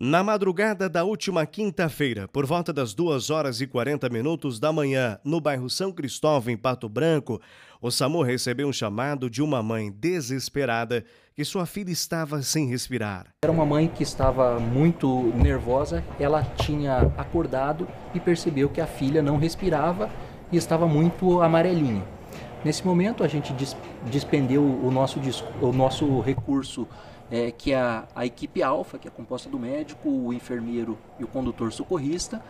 Na madrugada da última quinta-feira, por volta das 2 horas e 40 minutos da manhã, no bairro São Cristóvão, em Pato Branco, o SAMU recebeu um chamado de uma mãe desesperada que sua filha estava sem respirar. Era uma mãe que estava muito nervosa, ela tinha acordado e percebeu que a filha não respirava e estava muito amarelinha. Nesse momento, a gente dispendeu o nosso, o nosso recurso é, que a, a equipe alfa, que é composta do médico, o enfermeiro e o condutor socorrista,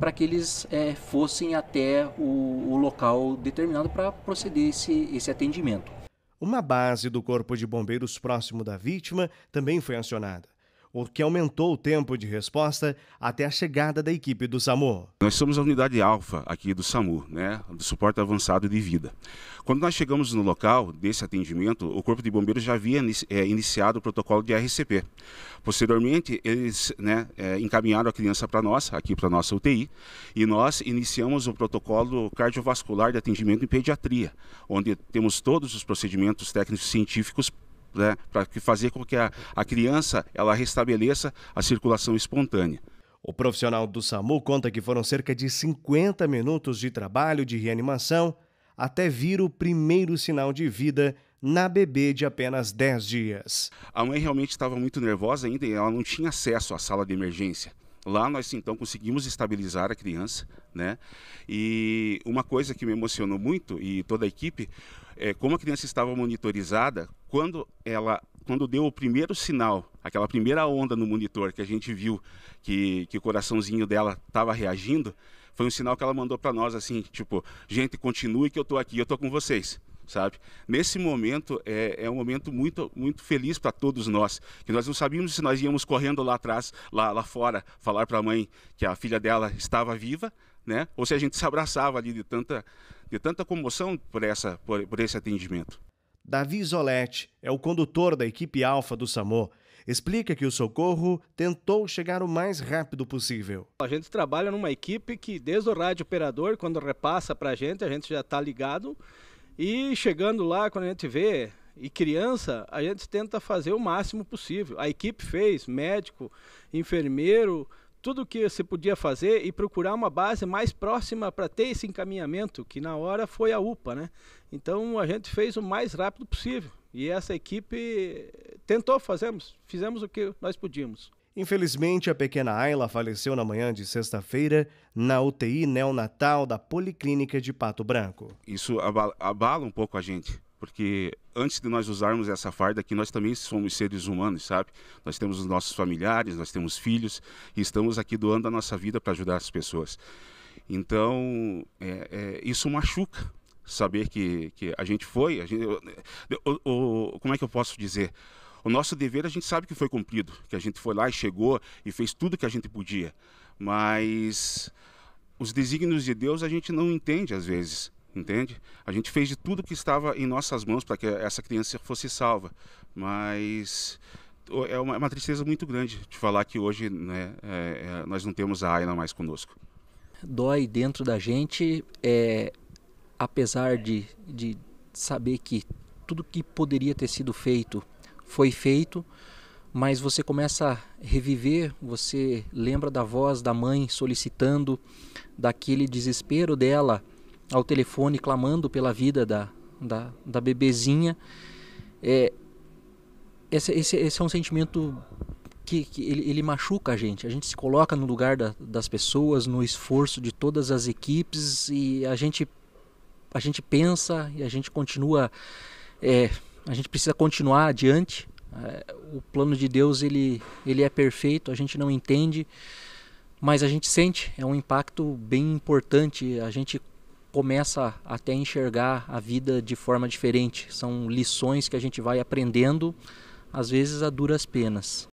para que eles é, fossem até o, o local determinado para proceder esse, esse atendimento. Uma base do Corpo de Bombeiros próximo da vítima também foi acionada o que aumentou o tempo de resposta até a chegada da equipe do SAMU. Nós somos a unidade alfa aqui do SAMU, né, do suporte avançado de vida. Quando nós chegamos no local desse atendimento, o Corpo de Bombeiros já havia eh, iniciado o protocolo de RCP. Posteriormente, eles né, eh, encaminharam a criança para nós, aqui para a nossa UTI, e nós iniciamos o protocolo cardiovascular de atendimento em pediatria, onde temos todos os procedimentos técnicos científicos né, para fazer com que a, a criança ela restabeleça a circulação espontânea. O profissional do SAMU conta que foram cerca de 50 minutos de trabalho de reanimação até vir o primeiro sinal de vida na bebê de apenas 10 dias. A mãe realmente estava muito nervosa ainda e ela não tinha acesso à sala de emergência. Lá nós então conseguimos estabilizar a criança, né? E uma coisa que me emocionou muito e toda a equipe é como a criança estava monitorizada quando ela quando deu o primeiro sinal, aquela primeira onda no monitor que a gente viu que, que o coraçãozinho dela estava reagindo, foi um sinal que ela mandou para nós assim, tipo, gente, continue que eu estou aqui, eu estou com vocês sabe? Nesse momento é, é um momento muito, muito feliz para todos nós, que nós não sabíamos se nós íamos correndo lá atrás, lá, lá fora, falar para a mãe que a filha dela estava viva, né? Ou se a gente se abraçava ali de tanta, de tanta comoção por, essa, por, por esse atendimento. Davi Isoletti é o condutor da equipe Alfa do SAMO. Explica que o socorro tentou chegar o mais rápido possível. A gente trabalha numa equipe que, desde o rádio operador, quando repassa para a gente, a gente já está ligado e chegando lá, quando a gente vê, e criança, a gente tenta fazer o máximo possível. A equipe fez, médico, enfermeiro, tudo o que você podia fazer e procurar uma base mais próxima para ter esse encaminhamento, que na hora foi a UPA, né? Então a gente fez o mais rápido possível e essa equipe tentou, fazemos, fizemos o que nós podíamos. Infelizmente, a pequena Ayla faleceu na manhã de sexta-feira na UTI neonatal da Policlínica de Pato Branco. Isso abala, abala, um pouco a gente, porque antes de nós usarmos essa farda aqui, nós também somos seres humanos, sabe? Nós temos os nossos familiares, nós temos filhos e estamos aqui doando a nossa vida para ajudar as pessoas. Então, é, é, isso machuca, saber que, que a gente foi. A gente, como é que eu posso dizer? O nosso dever a gente sabe que foi cumprido, que a gente foi lá e chegou e fez tudo que a gente podia. Mas os desígnios de Deus a gente não entende às vezes, entende? A gente fez de tudo que estava em nossas mãos para que essa criança fosse salva, mas é uma, é uma tristeza muito grande de falar que hoje né, é, é nós não temos a Aina mais conosco. Dói dentro da gente, é, apesar de, de saber que tudo que poderia ter sido feito foi feito, mas você começa a reviver, você lembra da voz da mãe solicitando, daquele desespero dela ao telefone clamando pela vida da, da, da bebezinha. É, esse, esse, esse é um sentimento que, que ele, ele, machuca a gente. A gente se coloca no lugar da, das pessoas, no esforço de todas as equipes e a gente, a gente pensa e a gente continua é, a gente precisa continuar adiante. É, o plano de Deus ele, ele é perfeito, a gente não entende, mas a gente sente, é um impacto bem importante. A gente começa até a enxergar a vida de forma diferente. São lições que a gente vai aprendendo, às vezes a duras penas.